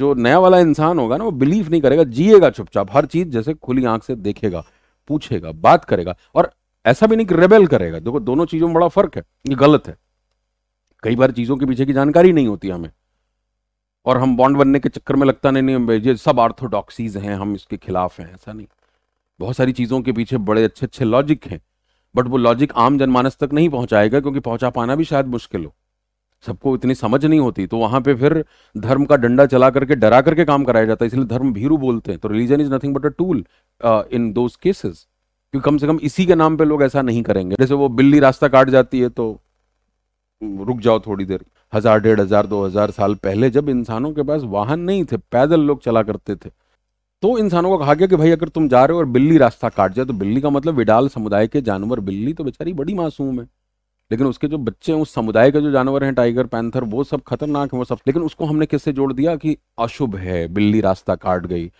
जो नया वाला इंसान होगा ना वो बिलीव नहीं करेगा जिएगा चुपचाप हर चीज जैसे खुली आंख से देखेगा पूछेगा बात करेगा और ऐसा भी नहीं कि रेबेल करेगा देखो दोनों चीजों में बड़ा फर्क है ये गलत है कई बार चीजों के पीछे की जानकारी नहीं होती हमें और हम बॉन्ड बनने के चक्कर में लगता नहीं नहीं ये सब आर्थोडॉक्सीज हैं हम इसके खिलाफ हैं ऐसा नहीं बहुत सारी चीज़ों के पीछे बड़े अच्छे अच्छे लॉजिक हैं बट वो लॉजिक आम जनमानस तक नहीं पहुंचाएगा क्योंकि पहुंचा पाना भी शायद मुश्किल हो सबको इतनी समझ नहीं होती तो वहां पे फिर धर्म का डंडा चला करके डरा करके काम कराया जाता है इसलिए धर्म भीरू बोलते हैं तो religion is nothing but a tool in those cases क्योंकि कम से कम इसी के नाम पे लोग ऐसा नहीं करेंगे जैसे वो बिल्ली रास्ता काट जाती है तो रुक जाओ थोड़ी देर हजार डेढ़ हजार दो हजार साल पहले जब इंसानों के पास वाहन नहीं थे पैदल लोग चला करते थे तो इंसानों को कहा गया कि भाई अगर तुम जा रहे हो और बिल्ली रास्ता काट जाए तो बिल्ली का मतलब विडाल समुदाय के जानवर बिल्ली तो बेचारी बड़ी मासूम है लेकिन उसके जो बच्चे हैं उस समुदाय के जो जानवर हैं टाइगर पैंथर वो सब खतरनाक है वो सब लेकिन उसको हमने किससे जोड़ दिया कि अशुभ है बिल्ली रास्ता काट गई